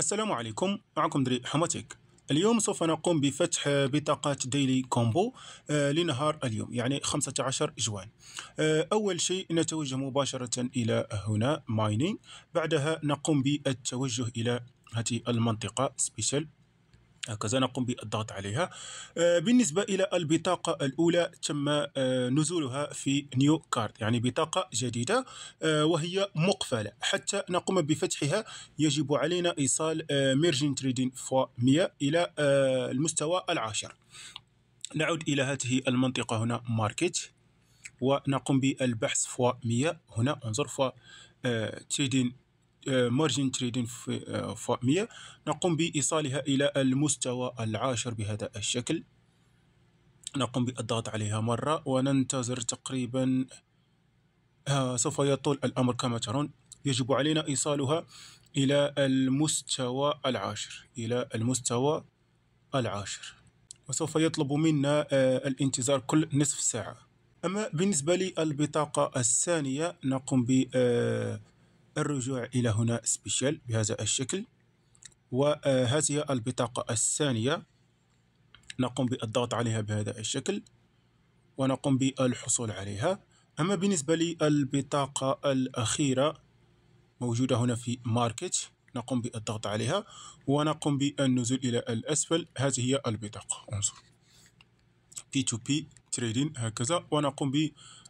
السلام عليكم معكم دري حماتيك اليوم سوف نقوم بفتح بطاقة ديلي كومبو آه، لنهار اليوم يعني 15 جوان آه، أول شيء نتوجه مباشرة إلى هنا ماينينغ بعدها نقوم بالتوجه إلى هذه المنطقة سبيشال هكذا نقوم بالضغط عليها آه، بالنسبة إلى البطاقة الأولى تم آه، نزولها في نيو كارد يعني بطاقة جديدة آه، وهي مقفلة حتى نقوم بفتحها يجب علينا إيصال ميرجين تريدين فوا 100 إلى المستوى العاشر نعود إلى هذه المنطقة هنا ماركت ونقوم بالبحث فوا 100 هنا انظر فوا تريدين مارجن تريدين في 100 نقوم بإيصالها إلى المستوى العاشر بهذا الشكل نقوم بالضغط عليها مرة وننتظر تقريبا آه، سوف يطول الأمر كما ترون يجب علينا إيصالها إلى المستوى العاشر إلى المستوى العاشر وسوف يطلب منا آه، الانتظار كل نصف ساعة أما بالنسبة للبطاقة الثانية نقوم ب آه، الرجوع إلى هنا سبيشال بهذا الشكل وهذه البطاقة الثانية نقوم بالضغط عليها بهذا الشكل ونقوم بالحصول عليها أما بالنسبة للبطاقة الأخيرة موجودة هنا في ماركت نقوم بالضغط عليها ونقوم بالنزول إلى الأسفل هذه هي البطاقة انظر P2P تريدين هكذا ونقوم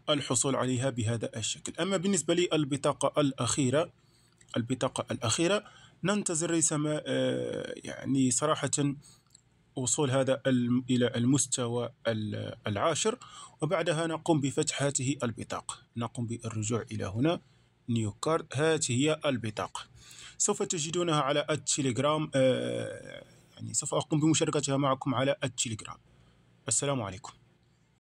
بالحصول عليها بهذا الشكل أما بالنسبة للبطاقة الأخيرة البطاقة الأخيرة ننتظر ليس ما آه، يعني صراحة وصول هذا إلى المستوى العاشر وبعدها نقوم بفتح هذه البطاقة نقوم بالرجوع إلى هنا نيو كارد هذه هي البطاقة سوف تجدونها على التليجرام آه، يعني سوف أقوم بمشاركتها معكم على التليجرام السلام عليكم